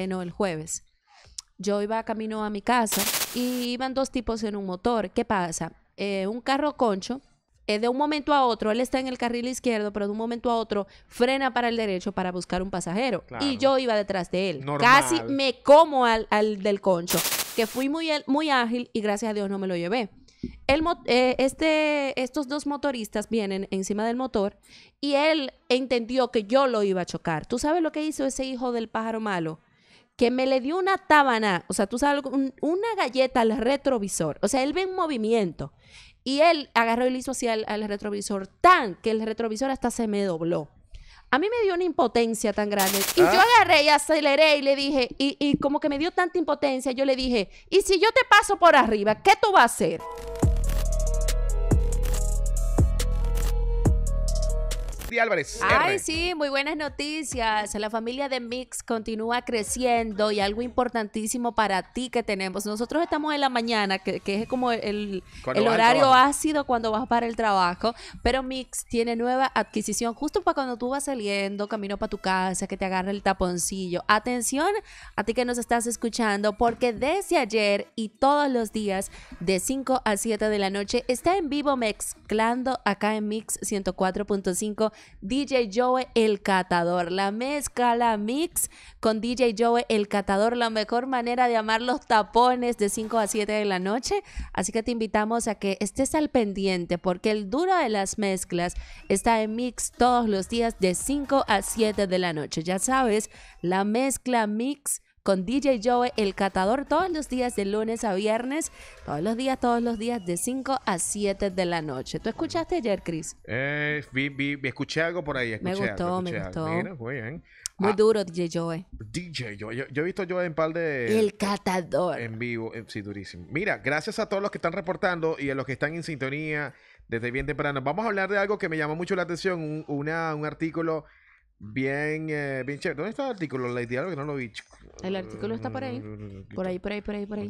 Eh, no, el jueves. Yo iba camino a mi casa y iban dos tipos en un motor. ¿Qué pasa? Eh, un carro concho, eh, de un momento a otro, él está en el carril izquierdo, pero de un momento a otro frena para el derecho para buscar un pasajero. Y yo iba detrás de él. Casi me como al, al, del concho, que fui muy, muy ágil y gracias a Dios no me lo llevé. este, estos dos motoristas vienen encima del motor y él entendió que yo lo iba a chocar. ¿Tú sabes lo que hizo ese hijo del pájaro malo? que me le dio una tábana, o sea, tú sabes, una galleta al retrovisor. O sea, él ve un movimiento. Y él agarró y le hizo así al, retrovisor, tan que el retrovisor hasta se me dobló. A mí me dio una impotencia tan grande. Y yo ah. agarré y aceleré y le dije, y, y como que me dio tanta impotencia, yo le dije, ¿y si yo te paso por arriba, qué tú vas a hacer? Álvarez. Ay, sí, muy buenas noticias. La familia de Mix continúa creciendo y algo importantísimo para ti que tenemos. Nosotros estamos en la mañana, que, es como el, horario ácido cuando vas para el trabajo, pero Mix tiene nueva adquisición justo para cuando tú vas saliendo, camino para tu casa, que te agarra el taponcillo. Atención a ti que nos estás escuchando, porque desde ayer y todos los días de 5 a 7 de la noche está en vivo mezclando acá en Mix 104.5 DJ Joe el Catador. La mezcla, la mix con DJ Joe el Catador, la mejor manera de amar los tapones de 5 a 7 de la noche. Así que te invitamos a que estés al pendiente porque el duro de las mezclas está en mix todos los días de 5 a 7 de la noche. Ya sabes, la mezcla mix con DJ Joe El Catador todos los días de lunes a viernes, todos los días, todos los días de 5 a 7 de la noche. ¿Tú escuchaste ayer, Chris? Eh, vi, vi, escuché algo por ahí. me gustó, me gustó. muy ah, duro DJ Joe. DJ Joe. Yo, he visto Joe en pal de... El Catador. En vivo, eh, sí, durísimo. Mira, gracias a todos los que están reportando y a los que están en sintonía desde bien temprano. Vamos a hablar de algo que me llamó mucho la atención, un artículo bien, eh, bien chévere. ¿Dónde está el artículo? La idea que no lo vi. El artículo está mm, por ahí. Por ahí, por ahí, por ahí,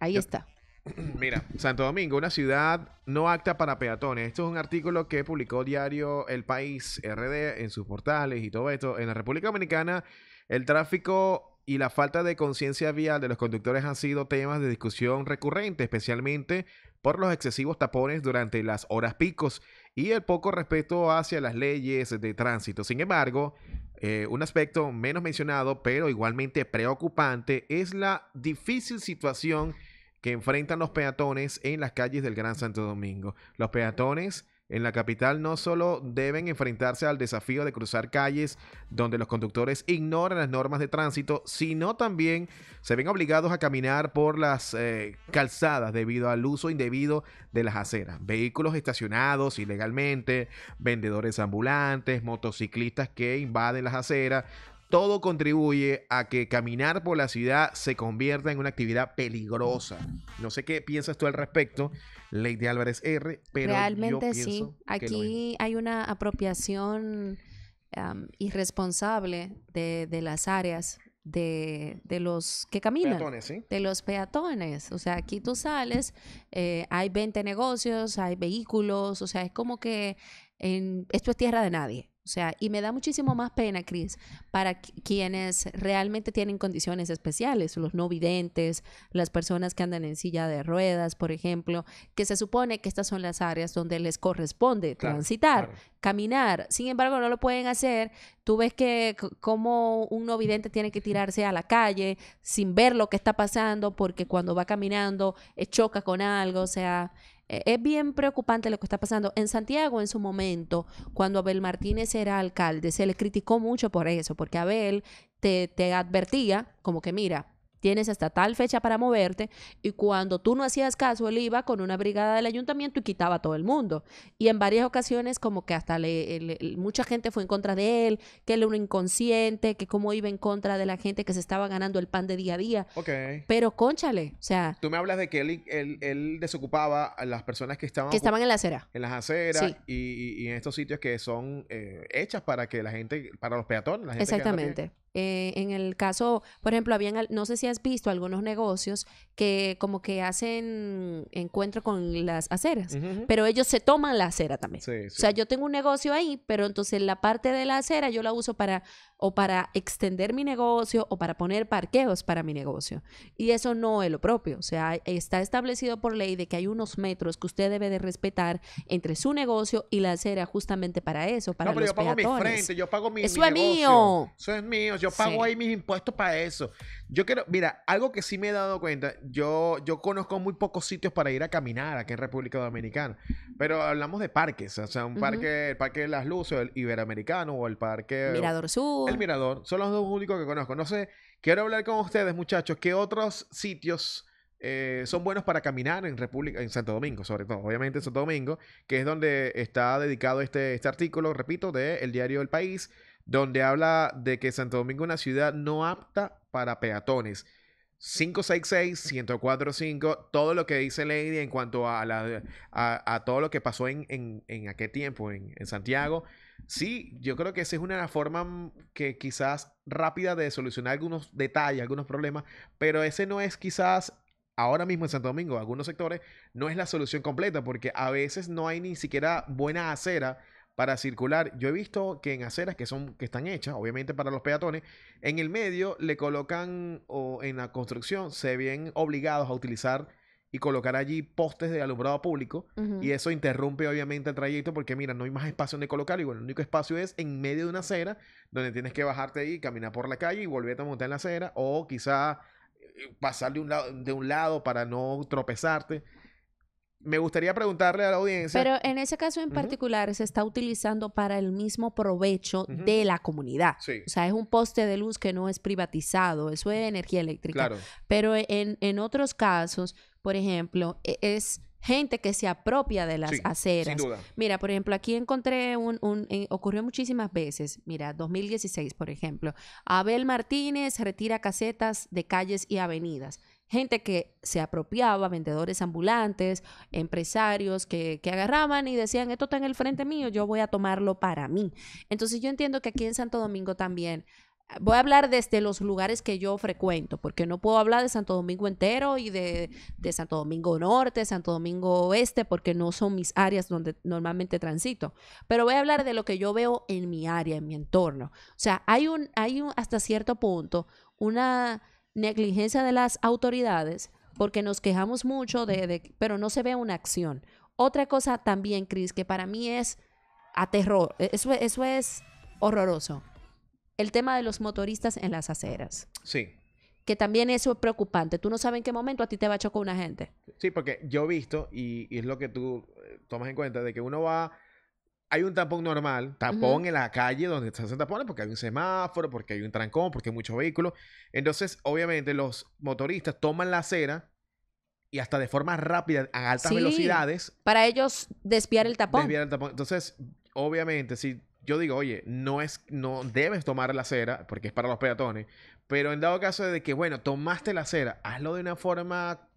ahí. está. está. Mira, Santo Domingo, una ciudad no acta para peatones. Esto es un artículo que publicó diario El País RD en sus portales y todo esto. En la República Dominicana, el tráfico y la falta de conciencia vial de los conductores han sido temas de discusión recurrente, especialmente por los excesivos tapones durante las horas picos y el poco respeto hacia las leyes de tránsito. Sin embargo, eh, un aspecto menos mencionado, pero igualmente preocupante, es la difícil situación que enfrentan los peatones en las calles del Gran Santo Domingo. Los peatones en la capital no solo deben enfrentarse al desafío de cruzar calles donde los conductores ignoran las normas de tránsito, sino también se ven obligados a caminar por las eh, calzadas debido al uso indebido de las aceras. Vehículos estacionados ilegalmente, vendedores ambulantes, motociclistas que invaden las aceras, todo contribuye a que caminar por la ciudad se convierta en una actividad peligrosa. No sé qué piensas tú al respecto, Lady Álvarez R, pero realmente sí. Aquí hay una apropiación irresponsable de, las áreas de, los que caminan. Peatones, De los peatones. O sea, aquí tú sales, eh, hay 20 negocios, hay vehículos, o sea, es como que en, esto es tierra de nadie. O sea, y me da muchísimo más pena, Cris, para quienes realmente tienen condiciones especiales, los no videntes, las personas que andan en silla de ruedas, por ejemplo, que se supone que estas son las áreas donde les corresponde transitar, caminar. Sin embargo, no lo pueden hacer. Tú ves que como un no vidente tiene que tirarse a la calle sin ver lo que está pasando porque cuando va caminando eh, choca con algo, o sea, eh, es bien preocupante lo que está pasando. En Santiago, en su momento, cuando Abel Martínez era alcalde, se le criticó mucho por eso, porque Abel te, te advertía como que, mira, tienes hasta tal fecha para moverte y cuando tú no hacías caso, él iba con una brigada del ayuntamiento y quitaba a todo el mundo. Y en varias ocasiones como que hasta le, mucha gente fue en contra de él, que él era un inconsciente, que cómo iba en contra de la gente que se estaba ganando el pan de día a día. Ok. Pero conchale, o sea... Tú me hablas de que él, él, desocupaba a las personas que estaban... Que estaban en la acera. En las aceras y, en estos sitios que son eh, hechas para que la gente, para los peatones, la gente Exactamente. Eh, en el caso, por ejemplo, habían, no sé si has visto algunos negocios que como que hacen encuentro con las aceras, pero ellos se toman la acera también. O sea, yo tengo un negocio ahí, pero entonces la parte de la acera yo la uso para o para extender mi negocio o para poner parqueos para mi negocio. Y eso no es lo propio. O sea, está establecido por ley de que hay unos metros que usted debe de respetar entre su negocio y la acera justamente para eso, para no, pero yo pago mi yo pago mi, eso es mío. Eso es mío, yo pago ahí mis impuestos para eso. Yo quiero, mira, algo que sí me he dado cuenta, yo, yo conozco muy pocos sitios para ir a caminar aquí en República Dominicana, pero hablamos de parques, o sea, un parque, el Parque de las Luces, el Iberoamericano o el Parque... Mirador Sur. El Mirador, son los dos únicos que conozco. No sé, quiero hablar con ustedes, muchachos, ¿qué otros sitios... Eh, son buenos para caminar en República, en Santo Domingo, sobre todo, obviamente en Santo Domingo, que es donde está dedicado este, este artículo, repito, de El Diario del País, donde habla de que Santo Domingo es una ciudad no apta para peatones. 566-1045, todo lo que dice Lady en cuanto a, a, todo lo que pasó en, en, en aquel tiempo en, en, Santiago. Sí, yo creo que esa es una forma que quizás rápida de solucionar algunos detalles, algunos problemas, pero ese no es quizás ahora mismo en Santo Domingo, algunos sectores, no es la solución completa porque a veces no hay ni siquiera buena acera para circular. Yo he visto que en aceras que son que están hechas, obviamente para los peatones, en el medio le colocan o en la construcción se ven obligados a utilizar y colocar allí postes de alumbrado público y eso interrumpe obviamente el trayecto porque mira, no hay más espacio donde colocar y el único espacio es en medio de una acera donde tienes que bajarte ahí, caminar por la calle y volverte a montar en la acera o quizá eh, pasar de un lado, de un lado para no tropezarte me gustaría preguntarle a la audiencia. Pero en ese caso en particular se está utilizando para el mismo provecho de la comunidad. O sea, es un poste de luz que no es privatizado, eso es energía eléctrica. Pero en, en otros casos, por ejemplo, e, es gente que se apropia de las aceras. Sin duda. Mira, por ejemplo, aquí encontré un, eh, ocurrió muchísimas veces. Mira, 2016, por ejemplo, Abel Martínez retira casetas de calles y avenidas gente que se apropiaba, vendedores ambulantes, empresarios que, agarraban y decían, esto está en el frente mío, yo voy a tomarlo para mí. Entonces yo entiendo que aquí en Santo Domingo también, ah, voy a hablar desde los lugares que yo frecuento, porque no puedo hablar de Santo Domingo entero y de, de Santo Domingo Norte, Santo Domingo Oeste, porque no son mis áreas donde normalmente transito, pero voy a hablar de lo que yo veo en mi área, en mi entorno. O sea, hay un, hay un, hasta cierto punto, una negligencia de las autoridades, porque nos quejamos mucho de, pero no se ve una acción. Otra cosa también, Cris, que para mí es aterror, e, eso, eso es horroroso. El tema de los motoristas en las aceras. Sí. Que también eso es preocupante. Tú no sabes en qué momento a ti te va a chocar una gente. Sí, porque yo he visto, y, y es lo que tú eh, tomas en cuenta, de que uno va hay un tapón normal, tapón en la calle donde se hacen tapones porque hay un semáforo, porque hay un trancón, porque hay muchos vehículos. Entonces, obviamente, los motoristas toman la acera y hasta de forma rápida, a altas velocidades. Para ellos desviar el tapón. Desviar el tapón. Entonces, obviamente, si yo digo, oye, no es, no debes tomar la acera porque es para los peatones, pero en dado caso de que, bueno, tomaste la acera, hazlo de una forma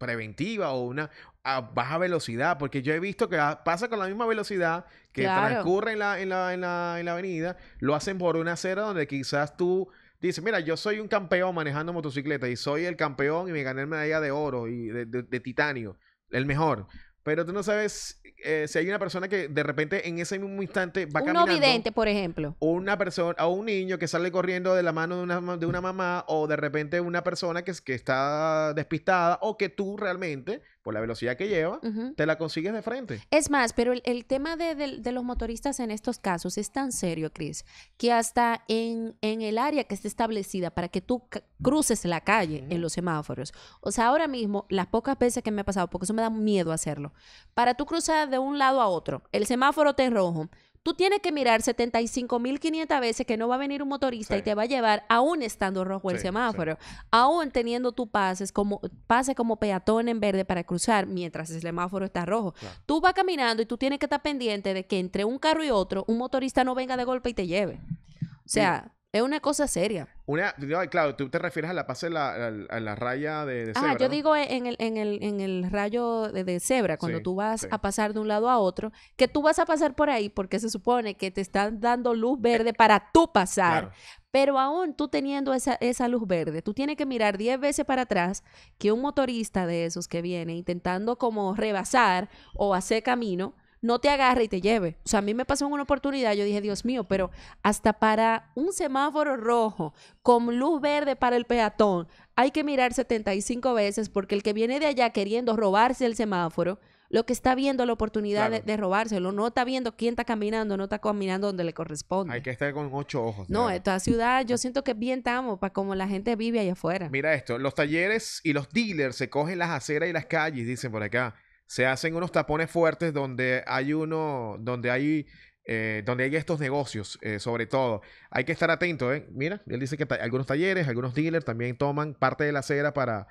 preventiva o una a baja velocidad, porque yo he visto que pasa con la misma velocidad que transcurre en la, en, la, en, la, avenida, lo hacen por una acera donde quizás tú dices, mira, yo soy un campeón manejando motocicleta y soy el campeón y me gané medalla de oro y de titanio, el mejor, pero tú no sabes eh, si hay una persona que de repente en ese mismo instante va a caminando. Un por ejemplo. una persona, o un niño que sale corriendo de la mano de una, de una mamá, o de repente una persona que, que está despistada, o que tú realmente la velocidad que lleva, te la consigues de frente. Es más, pero el, tema de, los motoristas en estos casos es tan serio, Chris, que hasta en, el área que está establecida para que tú cruces la calle en los semáforos, o sea, ahora mismo, las pocas veces que me ha pasado, porque eso me da miedo hacerlo, para tú cruzar de un lado a otro, el semáforo te rojo, Tú tienes que mirar 75.500 veces que no va a venir un motorista y te va a llevar, aún estando rojo el semáforo, aún teniendo tu pases como, pase como peatón en verde para cruzar mientras el semáforo está rojo. Tú vas caminando y tú tienes que estar pendiente de que entre un carro y otro, un motorista no venga de golpe y te lleve. O sea, es una cosa seria. Una, claro, tú te refieres a la pase la, la raya de, cebra. Ah, yo digo en el, en el, rayo de, cebra, cuando tú vas a pasar de un lado a otro, que tú vas a pasar por ahí porque se supone que te están dando luz eh, verde para tú pasar. Pero aún tú teniendo esa, esa luz verde, tú tienes que mirar 10 veces para atrás que un motorista de esos que viene intentando como rebasar o hacer camino, no te agarre y te lleve. O sea, a mí me pasó una oportunidad, yo dije, Dios mío, pero hasta para un semáforo rojo con luz verde para el peatón, hay que mirar 75 veces porque el que viene de allá queriendo robarse el semáforo, lo que está viendo la oportunidad de, robárselo, no está viendo quién está caminando, no está caminando donde le corresponde. Hay que estar con ocho ojos. No, No, esta ciudad yo siento que bien estamos para como la gente vive allá afuera. Mira esto, los talleres y los dealers se cogen las aceras y las calles, dicen por acá se hacen unos tapones fuertes donde hay uno, donde hay eh, donde hay estos negocios, eh, sobre todo. Hay que estar atento, ¿eh? Mira, él dice que algunos talleres, algunos dealers también toman parte de la acera para,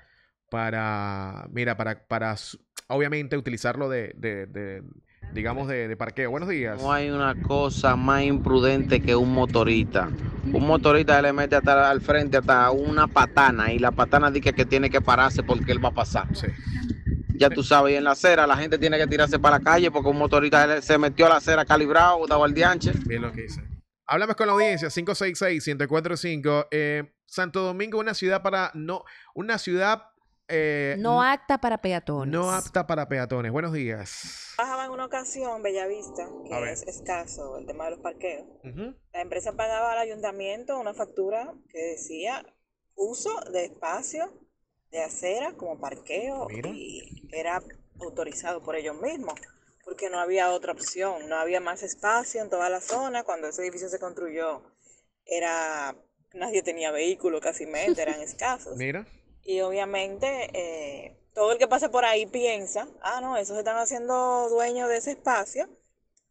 para, mira, para, para obviamente utilizarlo de, de, digamos, de, de, parqueo. Buenos días. No hay una cosa más imprudente que un motorista. Un motorista le mete hasta al frente hasta una patana y la patana dice que tiene que pararse porque él va a pasar. Sí ya tú sabes, en la acera la gente tiene que tirarse para la calle porque un motorista se metió a la acera calibrado, dado al dianche. Bien lo que hice. Hablamos con la audiencia, 566-1045. Eh, Santo Domingo, una ciudad para no, una ciudad eh, no apta para peatones. No apta para peatones. Buenos días. Bajaba en una ocasión Bellavista, que es escaso el tema de los parqueos. La empresa pagaba al ayuntamiento una factura que decía uso de espacio de acera como parqueo y era autorizado por ellos mismos porque no había otra opción, no había más espacio en toda la zona cuando ese edificio se construyó. Era nadie tenía vehículo, casi mente, eran escasos. Mira. Y obviamente eh, todo el que pasa por ahí piensa, ah, no, esos están haciendo dueños de ese espacio,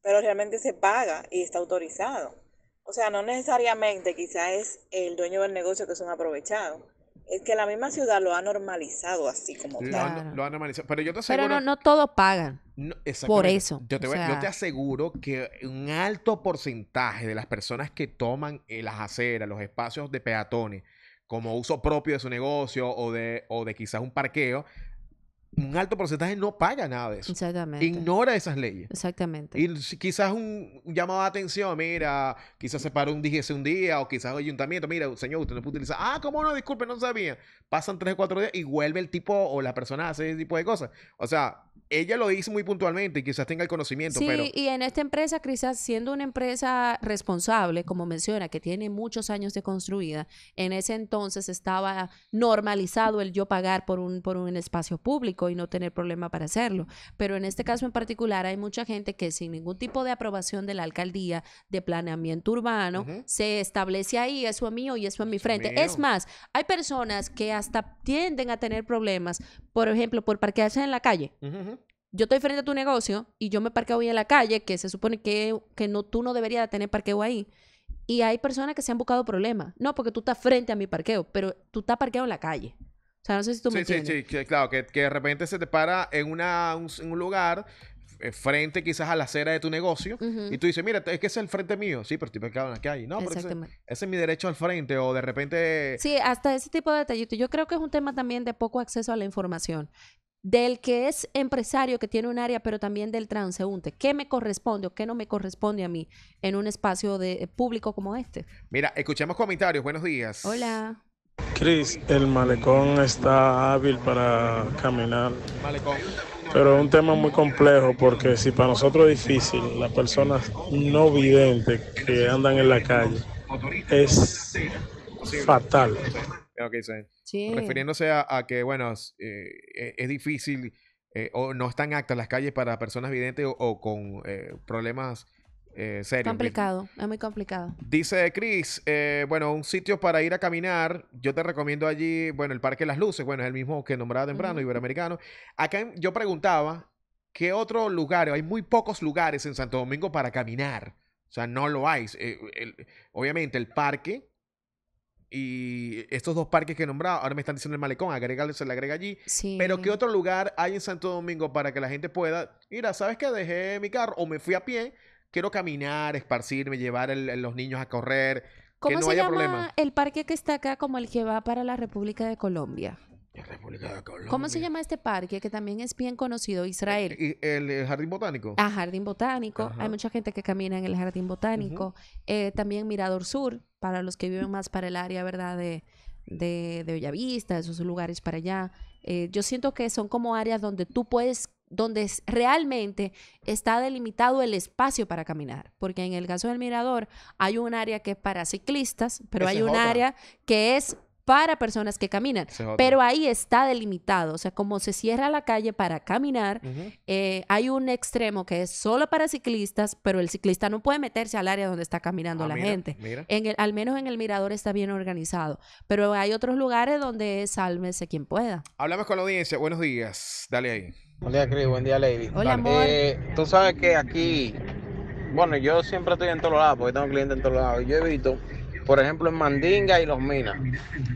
pero realmente se paga y está autorizado. O sea, no necesariamente quizás es el dueño del negocio que son aprovechados, aprovechado, es que la misma ciudad lo ha normalizado así como lo, normalizado. Pero no, no todos pagan. por eso. Yo te, aseguro que un alto porcentaje de las personas que toman eh, las aceras, los espacios de peatones, como uso propio de su negocio o de, o de quizás un parqueo, un alto porcentaje no paga nada de eso. Exactamente. Ignora esas leyes. Exactamente. Y quizás un, llamado de atención, mira, quizás se paró un dijese un día, o quizás el ayuntamiento, mira, señor, usted no puede utilizar. Ah, ¿cómo no? Disculpe, no sabía. Pasan tres o cuatro días y vuelve el tipo o la persona a hacer ese tipo de cosas. O sea, ella lo dice muy puntualmente y quizás tenga el conocimiento. Sí, y en esta empresa, quizás siendo una empresa responsable, como menciona, que tiene muchos años de construida, en ese entonces estaba normalizado el yo pagar por un, por un espacio público y no tener problema para hacerlo. Pero en este caso en particular hay mucha gente que sin ningún tipo de aprobación de la alcaldía de planeamiento urbano se establece ahí, eso es mío y eso es mi frente. Es más, hay personas que hasta tienden a tener problemas, por ejemplo, por parquearse en la calle yo estoy frente a tu negocio y yo me parqueo ahí en la calle, que se supone que, no, tú no deberías tener parqueo ahí. Y hay personas que se han buscado problemas. No, porque tú estás frente a mi parqueo, pero tú estás parqueado en la calle. O sea, no sé si tú me entiendes. Sí, sí, claro, que, de repente se te para en, una, un, lugar eh, frente quizás a la acera de tu negocio y tú dices, mira, es que es el frente mío. Sí, pero estoy parqueado en la calle. No, ese, es mi derecho al frente o de repente... Sí, hasta ese tipo de detallitos. Yo creo que es un tema también de poco acceso a la información del que es empresario, que tiene un área, pero también del transeúnte. ¿Qué me corresponde o qué no me corresponde a mí en un espacio de, eh, público como este? Mira, escuchemos comentarios. Buenos días. Hola. Cris, el malecón está hábil para caminar. Pero es un tema muy complejo porque si para nosotros es difícil, las personas no videntes que andan en la calle es fatal. Okay, Refiriéndose a, que, bueno, eh, e, es difícil eh, o no están actas las calles para personas videntes o, con eh, problemas eh, serios. Complicado, es muy complicado. Dice Chris, bueno, un sitio para ir a caminar, yo te recomiendo allí, bueno, el Parque Las Luces, bueno, es el mismo que nombraba temprano, Iberoamericano. Acá yo preguntaba, ¿qué otro lugar? Hay muy pocos lugares en Santo Domingo para caminar. O sea, no lo hay. obviamente, el parque y estos dos parques que he nombrado, ahora me están diciendo el malecón, agregarle, se le agrega allí. Pero ¿qué otro lugar hay en Santo Domingo para que la gente pueda, mira, ¿sabes qué? Dejé mi carro o me fui a pie, quiero caminar, esparcirme, llevar los niños a correr, ¿Cómo que no se llama El parque que está acá como el que va para la República de Colombia. ¿Cómo se llama este parque que también es bien conocido, Israel? Eh, eh, el, Jardín Botánico? Ah, Jardín Botánico. Hay mucha gente que camina en el Jardín Botánico. Eh, también Mirador Sur, para los que viven más para el área, ¿verdad? De, de, de Bellavista, esos lugares para allá. yo siento que son como áreas donde tú puedes donde realmente está delimitado el espacio para caminar, porque en el caso del mirador hay un área que es para ciclistas, pero hay un área que es para personas que caminan. Pero ahí está delimitado, o sea, como se cierra la calle para caminar, eh, hay un extremo que es solo para ciclistas, pero el ciclista no puede meterse al área donde está caminando ah, la gente. En el, al menos en el mirador está bien organizado, pero hay otros lugares donde sálmese quien pueda. Hablamos con la audiencia, buenos días, dale ahí. Buen día, Chris, buen día, Lady. Hola, amor. Tú sabes que aquí, bueno, yo siempre estoy en todos lados, porque tengo clientes en todos lados, yo evito por ejemplo en Mandinga y los Minas.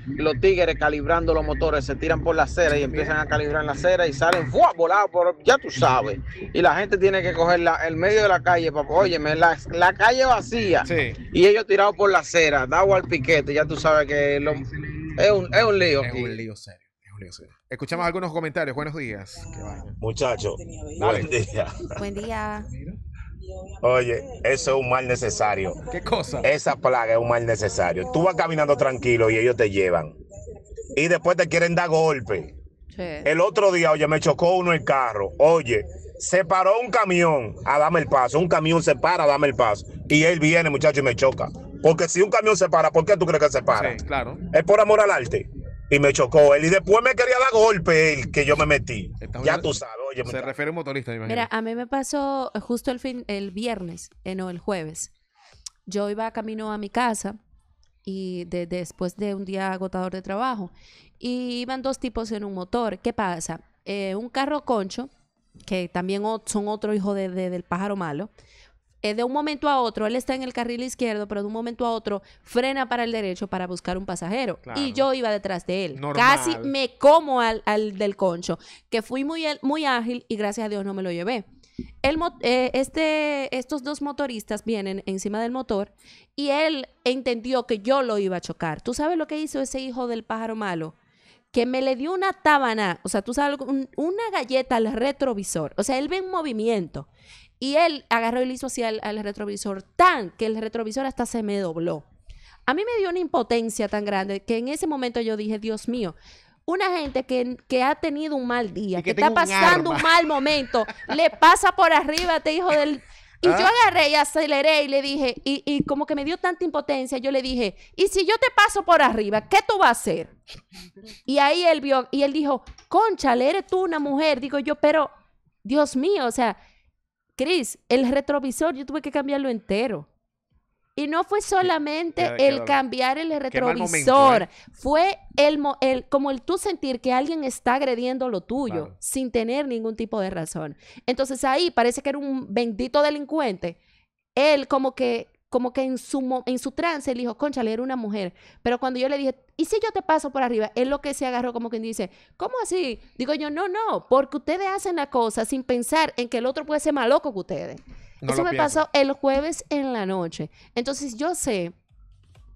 Los tigres calibrando los motores se tiran por la acera y empiezan a calibrar la acera y salen ¡fua! volados, por, ya tú sabes. Y la gente tiene que coger el medio de la calle, para, pues, óyeme, la, la calle vacía y ellos tirados por la acera, dado al piquete, ya tú sabes que es, un, es un lío. Es un lío serio. Escuchamos algunos comentarios. Buenos días. Muchachos, buen día. Buen día. Oye, eso es un mal necesario. ¿Qué cosa? Esa plaga es un mal necesario. Tú vas caminando tranquilo y ellos te llevan. Y después te quieren dar golpe. El otro día, oye, me chocó uno el carro. Oye, se paró un camión a dame el paso. Un camión se para a el paso. Y él viene, muchacho, y me choca. Porque si un camión se para, ¿por qué tú crees que se para? claro. Es por amor al arte y me chocó él. Y después me quería dar golpe el que yo me metí. ya tú sabes, oye. Se refiere a un motorista, Mira, a mí me pasó justo el, fin, el viernes, eh, no, el jueves. Yo iba camino a mi casa y después de un día agotador de trabajo. Y iban dos tipos en un motor. ¿Qué pasa? Eh, un carro concho, que también son otro hijo de, del pájaro malo, eh, de un momento a otro, él está en el carril izquierdo, pero de un momento a otro frena para el derecho para buscar un pasajero. Y yo iba detrás de él. Casi me como al, al, del concho, que fui muy, muy ágil y gracias a Dios no me lo llevé. El, eh, este, estos dos motoristas vienen encima del motor y él entendió que yo lo iba a chocar. ¿Tú sabes lo que hizo ese hijo del pájaro malo? que me le dio una tábana, o sea, tú sabes, una galleta al retrovisor, o sea, él ve un movimiento y él agarró y le hizo así al, retrovisor, tan que el retrovisor hasta se me dobló. A mí me dio una impotencia tan grande que en ese momento yo dije, Dios mío, una gente que, que ha tenido un mal día, que, está pasando un, mal momento, le pasa por arriba, te hijo del... Y yo ah. agarré y aceleré y le dije, y, y como que me dio tanta impotencia, yo le dije, ¿y si yo te paso por arriba, qué tú vas a hacer? Y ahí él vio, y él dijo, concha, eres tú una mujer. Digo yo, pero, Dios mío, o sea, el retrovisor yo tuve que cambiarlo entero. Y no fue solamente el cambiar el retrovisor, ¿eh? fue el, como el tú sentir que alguien está agrediendo lo tuyo sin tener ningún tipo de razón. Entonces ahí parece que era un bendito delincuente. Él como que como que en su, en su trance él dijo, concha, era una mujer. Pero cuando yo le dije, ¿y si yo te paso por arriba? Él lo que se agarró como quien dice, ¿cómo así? Digo yo, no, no, porque ustedes hacen la cosa sin pensar en que el otro puede ser más loco que ustedes. Eso me pasó el jueves en la noche. Entonces yo sé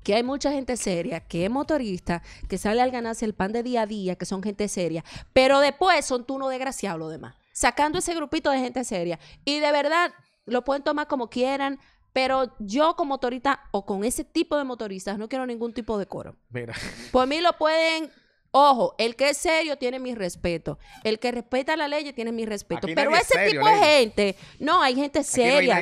que hay mucha gente seria, que es motorista, que sale al ganarse el pan de día a día, que son gente seria, pero después son no desgraciado lo demás, sacando ese grupito de gente seria. Y de verdad, lo pueden tomar como quieran, pero yo con motorista, o con ese tipo de motoristas no quiero ningún tipo de coro. Mira. Por mí lo pueden Ojo, el que es serio tiene mi respeto. El que respeta la ley tiene mi respeto. Pero ese tipo de gente, no, hay gente seria.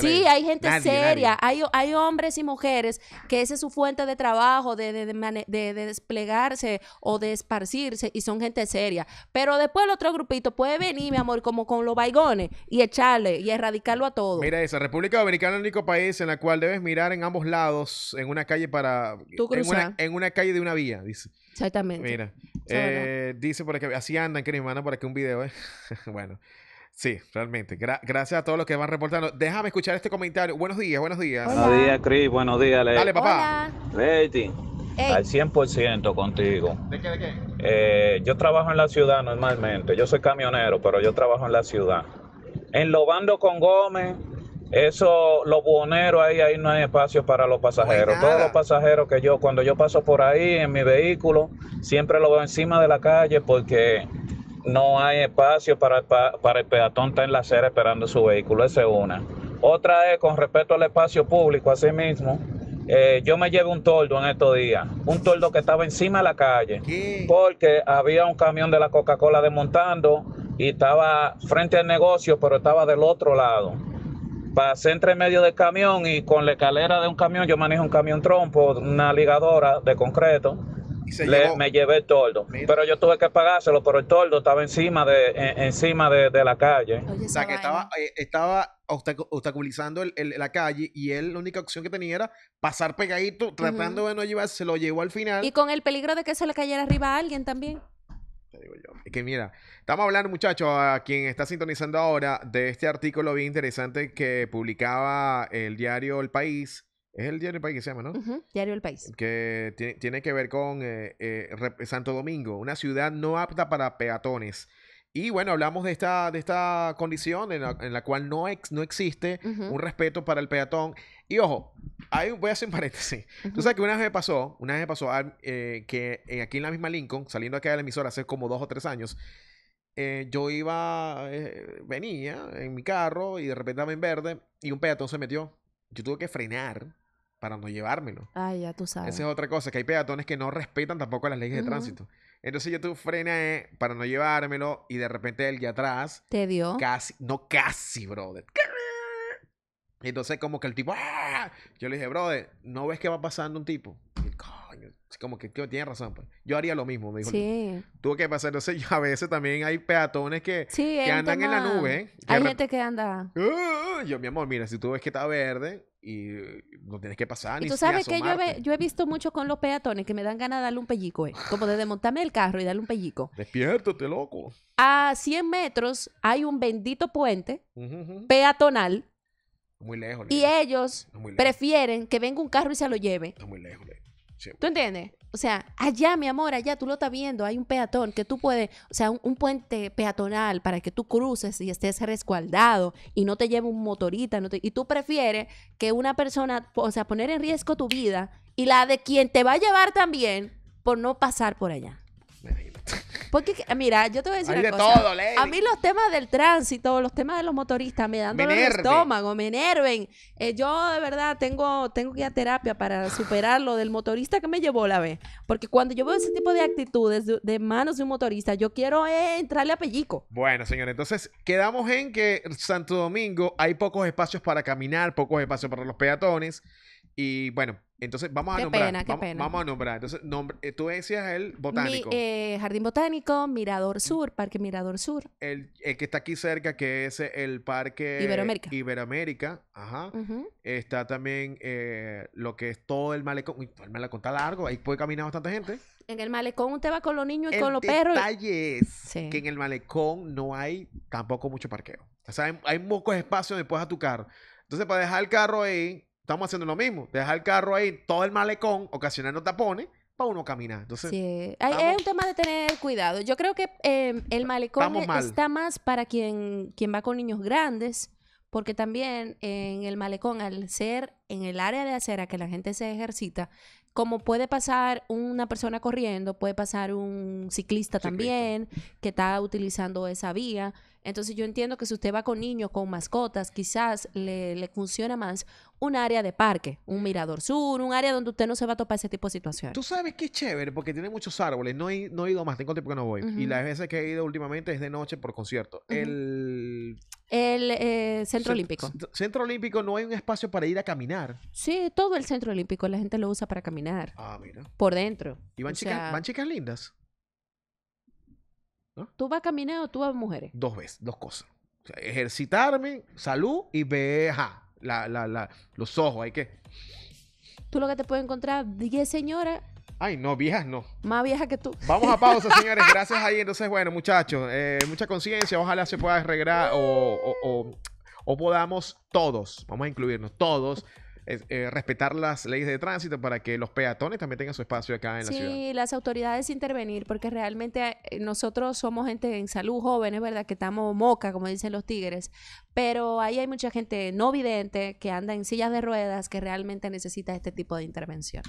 sí, hay gente seria. Hay, hombres y mujeres que esa es su fuente de trabajo, de, desplegarse o de esparcirse y son gente seria. Pero después el otro grupito puede venir, mi amor, como con los baigones y echarle y erradicarlo a todos. Mira esa, República Dominicana es el único país en el cual debes mirar en ambos lados, en una calle para... en, una, en una calle de una vía, dice. Exactamente. Mira. Eh, dice por aquí, así andan, que mi hermana por aquí un video, ¿eh? bueno. Sí, realmente. gracias a todos los que van reportando. Déjame escuchar este comentario. Buenos días, buenos días. Buenos días, Cris. Buenos días, Ley. Dale, papá. Leti, al 100% contigo. ¿De qué, de qué? Eh, yo trabajo en la ciudad normalmente. Yo soy camionero, pero yo trabajo en la ciudad. En Lobando con Gómez, eso, los buhoneros ahí, ahí no hay espacio para los pasajeros. Todos los pasajeros que yo, cuando yo paso por ahí en mi vehículo, siempre lo veo encima de la calle porque no hay espacio para, para el peatón estar en la acera esperando su vehículo. Esa es una. Otra es con respecto al espacio público, así mismo. Eh, yo me llevo un toldo en estos días, un toldo que estaba encima de la calle, porque había un camión de la Coca-Cola desmontando y estaba frente al negocio, pero estaba del otro lado pasé entre medio del camión y con la escalera de un camión, yo manejo un camión trompo, una ligadora de concreto, le, me llevé el toldo. Pero yo tuve que pagárselo, pero el toldo estaba encima de, e, encima de, la calle. o sea, que estaba, eh, estaba obstaculizando la calle y él la única opción que tenía era pasar pegadito, tratando de no llevar, se lo llevó al final. Y con el peligro de que se le cayera arriba a alguien también yo. Es que mira, estamos hablando, muchachos, a quien está sintonizando ahora de este artículo bien interesante que publicaba el diario El País. Es el diario El País que se llama, ¿no? Diario El País. Que tiene, que ver con eh, eh, Santo Domingo, una ciudad no apta para peatones. Y bueno, hablamos de esta, de esta condición en la, cual no, no existe un respeto para el peatón. Y ojo, ahí voy a hacer un paréntesis. Tú sabes que una vez me pasó, una vez me pasó eh, que aquí en la misma Lincoln, saliendo acá de la emisora hace como dos o tres años, eh, yo iba, eh, venía en mi carro y de repente estaba en verde y un peatón se metió. Yo tuve que frenar para no llevármelo. Ay, ah, ya tú sabes. Esa es otra cosa, que hay peatones que no respetan tampoco las leyes de tránsito. Entonces yo tuve frené para no llevármelo y de repente el de atrás... Te dio. Casi, no casi, brother. Entonces, como que el tipo, ah", Yo le dije, brother, ¿no ves que va pasando un tipo? Y el coño, como que tiene razón, pues. Yo haría lo mismo, me dijo. Sí. Tuve que pasar, entonces, a veces también hay peatones que, andan en la nube. Hay gente que anda. ¡Ah! yo, mi amor, mira, si tú ves que está verde y no tienes que pasar. Y tú sabes que yo he, visto mucho con los peatones que me dan ganas de darle un pellico, eh, como de desmontarme el carro y darle un pellico. Despiértate, loco. A 100 metros hay un bendito puente peatonal y ellos prefieren que venga un carro y se lo lleve. Está muy lejos. ¿Tú entiendes? O sea, allá, mi amor, allá tú lo estás viendo, hay un peatón que tú puedes, o sea, un, puente peatonal para que tú cruces y estés resguardado y no te lleve un motorita, y tú prefieres que una persona, o sea, poner en riesgo tu vida y la de quien te va a llevar también por no pasar por allá. Porque, mira, yo te voy a decir una cosa. a mí los temas del tránsito, los temas de los motoristas me dan dolor de estómago, me enerven. Eh, yo, de verdad, tengo, tengo que ir a terapia para superar lo del motorista que me llevó la vez. Porque cuando yo veo ese tipo de actitudes de, manos de un motorista, yo quiero eh, entrarle a pellico. Bueno, señor, entonces quedamos en que Santo Domingo hay pocos espacios para caminar, pocos espacios para los peatones. Y bueno, entonces vamos a qué nombrar. Pena, qué vamos, pena. vamos a nombrar. Entonces, nombre eh, tú decías el botánico. Mi, eh, Jardín Botánico, Mirador Sur, Parque Mirador Sur. El, que está aquí cerca, que es el Parque Iberoamérica. Iberoamérica. Ajá. Está también eh, lo que es todo el malecón. Uy, el malecón está largo, ahí puede caminar bastante gente. En el malecón usted va con los niños y con los perros. El detalle es que en el malecón no hay tampoco mucho parqueo. O sea, hay, hay pocos espacios donde puedes a tu carro. Entonces, para dejar el carro ahí, estamos haciendo lo mismo. Dejar el carro ahí, todo el malecón, ocasionando tapones, para uno caminar. Entonces, sí. es un tema de tener cuidado. Yo creo que em, el malecón e-, está más para quien, quien va con niños grandes, porque también en el malecón, al ser en el área de acera que la gente se ejercita, como puede pasar una persona corriendo, puede pasar un ciclista. también que está utilizando esa vía. Entonces yo entiendo que si usted va con niños, con mascotas, quizás le, funciona más un área de parque, un mirador sur, un área donde usted no se va a topar ese tipo de situaciones. Tú sabes que es chévere porque tiene muchos árboles. No he, no he ido más, Tengo tiempo que no voy. Y las veces que he ido últimamente es de noche por concierto. El... El eh, Centro Olímpico. centro Olímpico no hay un espacio para ir a caminar. Sí, todo el Centro Olímpico la gente lo usa para caminar. Ah, mira. Por dentro. ¿Y van, chicas, van chicas lindas? ¿Tú vas caminando o tú vas mujeres? Dos veces, dos cosas. ejercitarme, salud y veja los ojos, hay que... Tú lo que te puedes encontrar, 10 señoras Ay, no, viejas no. Más viejas que tú. Vamos a pausa, señores. Gracias ahí. Entonces, bueno, muchachos, eh, mucha conciencia. Ojalá se pueda arreglar o podamos todos, vamos a incluirnos todos, eh, respetar las leyes de tránsito para que los peatones también tengan su espacio acá en la ciudad. Sí, las autoridades intervenir, porque realmente eh, nosotros somos gente en salud, joven, es ¿verdad? Que estamos moca, como dicen los tigres, pero ahí hay mucha gente no vidente que anda en sillas de ruedas que realmente necesita este tipo de intervención.